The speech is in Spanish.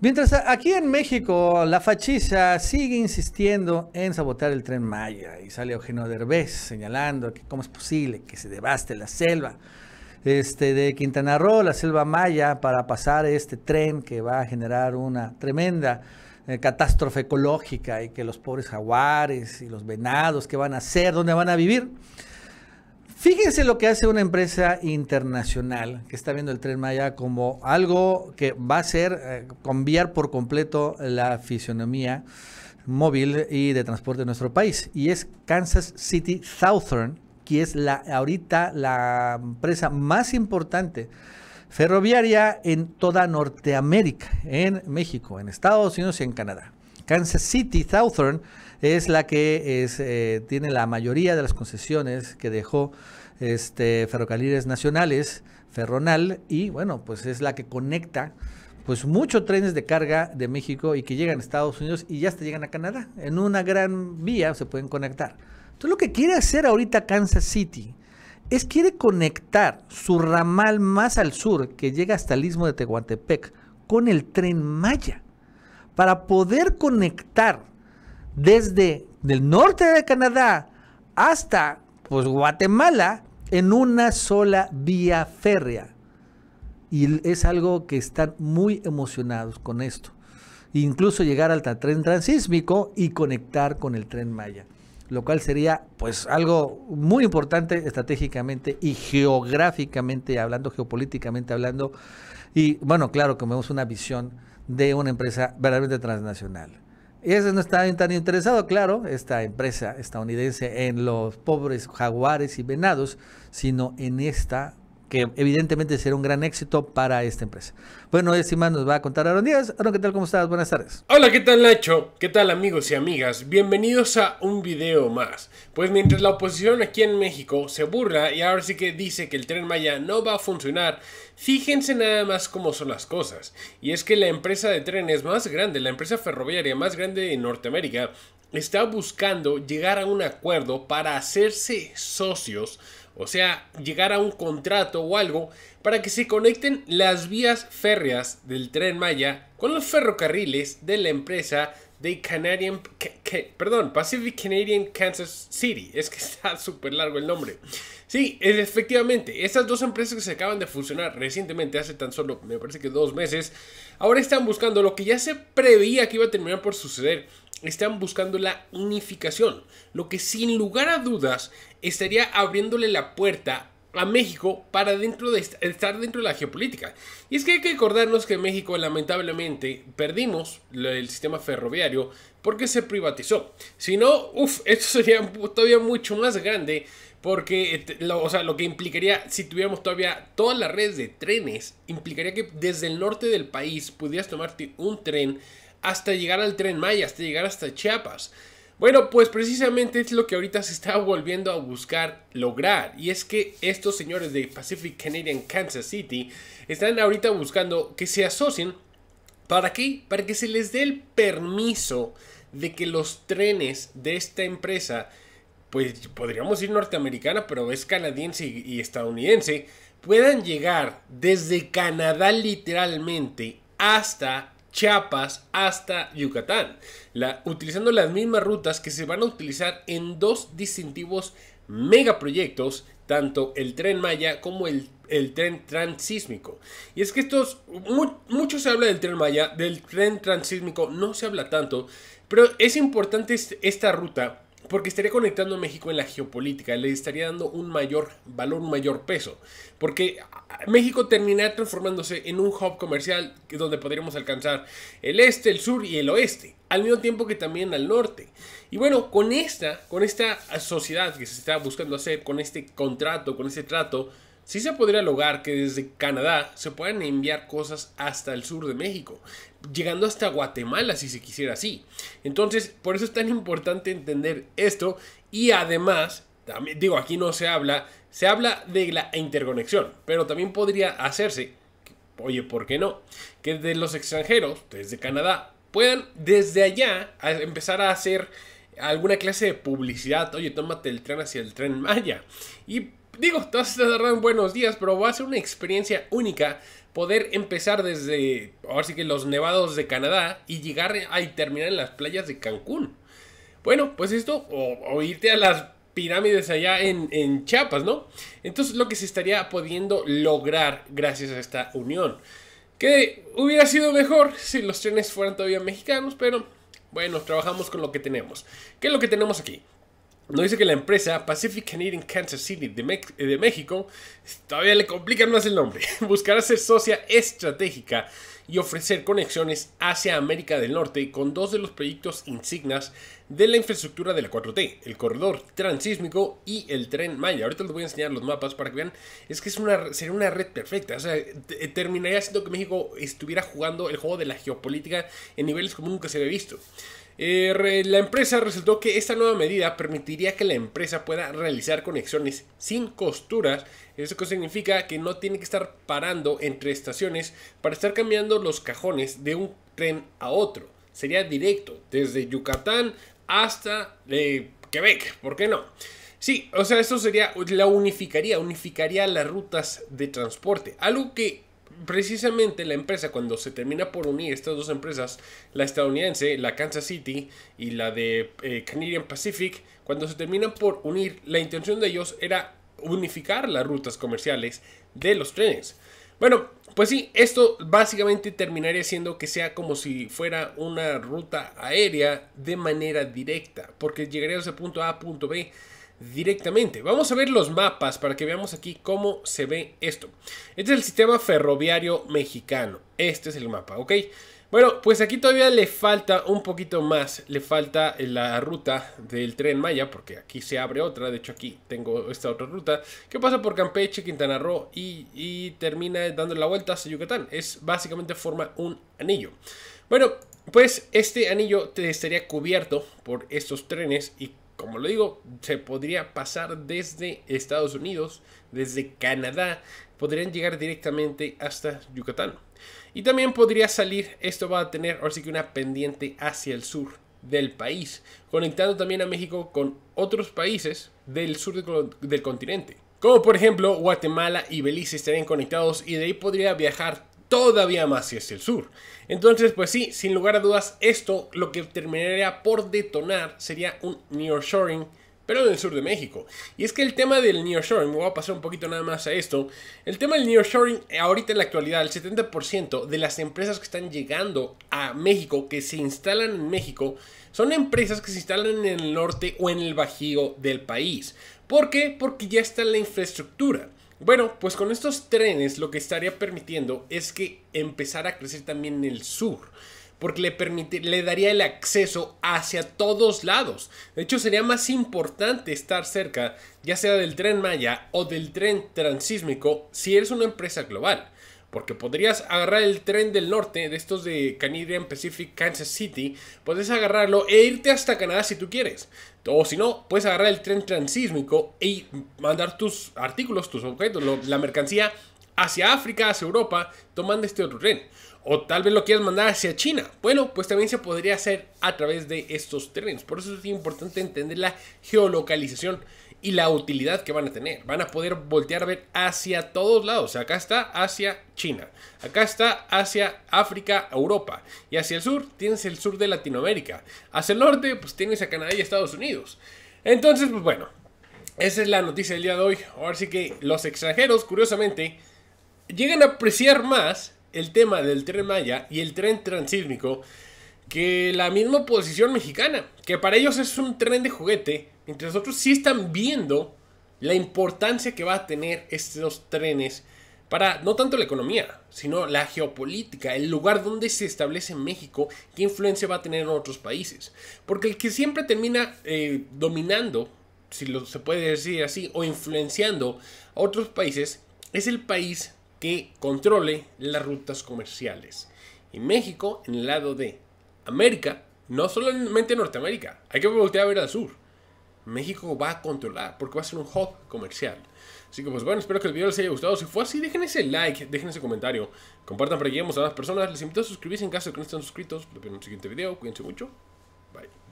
Mientras aquí en México la fachiza sigue insistiendo en sabotear el tren Maya y sale Eugenio Derbez señalando que cómo es posible que se devaste la selva este, de Quintana Roo, la selva Maya, para pasar este tren que va a generar una tremenda eh, catástrofe ecológica y que los pobres jaguares y los venados que van a hacer, dónde van a vivir. Fíjense lo que hace una empresa internacional que está viendo el tren Maya como algo que va a ser eh, cambiar por completo la fisionomía móvil y de transporte de nuestro país. Y es Kansas City Southern, que es la, ahorita la empresa más importante ferroviaria en toda Norteamérica, en México, en Estados Unidos y en Canadá. Kansas City Southern es la que es, eh, tiene la mayoría de las concesiones que dejó este, Ferrocarriles Nacionales, Ferronal, y bueno, pues es la que conecta pues muchos trenes de carga de México y que llegan a Estados Unidos y ya hasta llegan a Canadá. En una gran vía se pueden conectar. Entonces lo que quiere hacer ahorita Kansas City es quiere conectar su ramal más al sur que llega hasta el istmo de Tehuantepec con el tren Maya para poder conectar desde el norte de Canadá hasta pues Guatemala en una sola vía férrea. Y es algo que están muy emocionados con esto. Incluso llegar al tren transísmico y conectar con el tren Maya. Lo cual sería pues algo muy importante estratégicamente y geográficamente hablando, geopolíticamente hablando. Y bueno, claro que vemos una visión de una empresa verdaderamente transnacional. Y ese no está tan interesado, claro, esta empresa estadounidense en los pobres jaguares y venados, sino en esta que evidentemente será un gran éxito para esta empresa. Bueno, es más nos va a contar Aaron Díaz. Aaron, ¿qué tal? ¿Cómo estás? Buenas tardes. Hola, ¿qué tal Nacho? ¿Qué tal amigos y amigas? Bienvenidos a un video más. Pues mientras la oposición aquí en México se burla y ahora sí que dice que el tren Maya no va a funcionar, fíjense nada más cómo son las cosas. Y es que la empresa de trenes más grande, la empresa ferroviaria más grande de Norteamérica, está buscando llegar a un acuerdo para hacerse socios o sea, llegar a un contrato o algo para que se conecten las vías férreas del tren Maya con los ferrocarriles de la empresa de Canadian, perdón, Pacific Canadian Kansas City. Es que está súper largo el nombre. Sí, efectivamente, estas dos empresas que se acaban de fusionar recientemente, hace tan solo, me parece que dos meses, ahora están buscando lo que ya se preveía que iba a terminar por suceder están buscando la unificación, lo que sin lugar a dudas estaría abriéndole la puerta a México para dentro de estar dentro de la geopolítica. Y es que hay que acordarnos que México lamentablemente perdimos el sistema ferroviario porque se privatizó. Si no, uff, esto sería todavía mucho más grande porque eh, lo, o sea, lo que implicaría si tuviéramos todavía todas las redes de trenes, implicaría que desde el norte del país pudieras tomarte un tren hasta llegar al tren Maya, hasta llegar hasta Chiapas. Bueno, pues precisamente es lo que ahorita se está volviendo a buscar lograr. Y es que estos señores de Pacific Canadian Kansas City están ahorita buscando que se asocien. ¿Para qué? Para que se les dé el permiso de que los trenes de esta empresa, pues podríamos ir norteamericana, pero es canadiense y estadounidense, puedan llegar desde Canadá literalmente hasta Chiapas hasta Yucatán, utilizando las mismas rutas que se van a utilizar en dos distintivos megaproyectos, tanto el tren Maya como el, tren transísmico. Y es que estos, mucho se habla del tren Maya, del tren transísmico no se habla tanto, pero es importante este, esta ruta porque estaría conectando a México en la geopolítica, le estaría dando un mayor valor, un mayor peso, porque México terminaría transformándose en un hub comercial donde podríamos alcanzar el este, el sur y el oeste, al mismo tiempo que también al norte. Y bueno, con esta, con esta sociedad que se está buscando hacer, con este contrato, con este trato, Sí se podría lograr que desde Canadá se puedan enviar cosas hasta el sur de México, llegando hasta Guatemala si se quisiera así. Entonces, por eso es tan importante entender esto y además, también, digo, aquí no se habla, se habla de la interconexión, pero también podría hacerse, oye, ¿por qué no? Que de los extranjeros, desde Canadá, puedan desde allá empezar a hacer alguna clase de publicidad. Oye, tómate el tren hacia el tren Maya. Y digo, todas estas tardan buenos días, pero va a ser una experiencia única poder empezar desde, ahora sí que los nevados de Canadá y llegar a terminar en las playas de Cancún. Bueno, pues esto, o, irte a las pirámides allá en, en, Chiapas, ¿no? Entonces lo que se estaría pudiendo lograr gracias a esta unión. Que hubiera sido mejor si los trenes fueran todavía mexicanos, pero bueno, trabajamos con lo que tenemos. ¿Qué es lo que tenemos aquí? Nos dice que la empresa Pacific Canadian Kansas City eh, de, México, todavía le complican más el nombre, buscará ser socia estratégica y ofrecer conexiones hacia América del Norte con dos de los proyectos insignas de la infraestructura de la 4T, el corredor transísmico y el tren Maya. Ahorita les voy a enseñar los mapas para que vean, es que es una, sería una red perfecta, o sea, eh, terminaría siendo que México estuviera jugando el juego de la geopolítica en niveles como nunca se había visto. Eh, la empresa resultó que esta nueva medida permitiría que la empresa pueda realizar conexiones sin costuras. Eso significa que no tiene que estar parando entre estaciones para estar cambiando los cajones de un tren a otro. Sería directo, desde Yucatán hasta eh, Quebec, ¿por qué no? Sí, o sea, esto sería, la unificaría, unificaría las rutas de transporte. Algo que precisamente la empresa, cuando se termina por unir estas dos empresas, la estadounidense, la Kansas City y la de eh, Canadian Pacific, cuando se termina por unir, la intención de ellos era unificar las rutas comerciales de los trenes. Bueno, pues sí, esto básicamente terminaría siendo que sea como si fuera una ruta aérea de manera directa, porque llegaríamos de punto A a punto B directamente. Vamos a ver los mapas para que veamos aquí cómo se ve esto. Este es el sistema ferroviario mexicano. Este es el mapa, ¿ok? Bueno, pues aquí todavía le falta un poquito más. Le falta la ruta del tren Maya, porque aquí se abre otra. De hecho, aquí tengo esta otra ruta que pasa por Campeche, Quintana Roo y, termina dando la vuelta hacia Yucatán. Es básicamente forma un anillo. Bueno, pues este anillo te estaría cubierto por estos trenes y como lo digo, se podría pasar desde Estados Unidos, desde Canadá, podrían llegar directamente hasta Yucatán. Y también podría salir, esto va a tener ahora sí que una pendiente hacia el sur del país, conectando también a México con otros países del sur del continente. Como por ejemplo Guatemala y Belice estarían conectados y de ahí podría viajar todavía más si es el sur. Entonces, pues sí, sin lugar a dudas, esto lo que terminaría por detonar sería un nearshoring, pero en el sur de México. Y es que el tema del nearshoring, me voy a pasar un poquito nada más a esto, el tema del nearshoring, eh, ahorita en la actualidad, el 70% de las empresas que están llegando a México, que se instalan en México, son empresas que se instalan en el norte o en el bajío del país. ¿Por qué? Porque ya está la infraestructura. Bueno, pues con estos trenes lo que estaría permitiendo es que empezara a crecer también en el sur porque le, le daría el acceso hacia todos lados. De hecho, sería más importante estar cerca, ya sea del tren Maya o del tren transísmico, si eres una empresa global. Porque podrías agarrar el tren del norte, de estos de Canadian Pacific Kansas City, puedes agarrarlo e irte hasta Canadá si tú quieres. O si no, puedes agarrar el tren transísmico y mandar tus artículos, tus objetos, la mercancía hacia África, hacia Europa, tomando este otro tren. O tal vez lo quieras mandar hacia China. Bueno, pues también se podría hacer a través de estos trenes. Por eso es importante entender la geolocalización y la utilidad que van a tener. Van a poder voltear a ver hacia todos lados. Acá está hacia China, acá está hacia África, Europa. Y hacia el sur tienes el sur de Latinoamérica. Hacia el norte pues tienes a Canadá y Estados Unidos. Entonces pues bueno, esa es la noticia del día de hoy. Ahora sí que los extranjeros curiosamente llegan a apreciar más el tema del tren Maya y el tren transísmico que la misma oposición mexicana, que para ellos es un tren de juguete, mientras nosotros sí están viendo la importancia que va a tener estos trenes para no tanto la economía, sino la geopolítica, el lugar donde se establece México, qué influencia va a tener en otros países. Porque el que siempre termina eh, dominando, si se puede decir así, o influenciando a otros países, es el país que controle las rutas comerciales. Y México en el lado de América, no solamente Norteamérica, hay que voltear a ver al sur. México va a controlar porque va a ser un hub comercial. Así que pues bueno, espero que el video les haya gustado. Si fue así, déjenme ese like, déjenme ese comentario. Compartan para que lleguemos a más personas. Les invito a suscribirse en caso de que no estén suscritos. Nos vemos en un siguiente video. Cuídense mucho. Bye.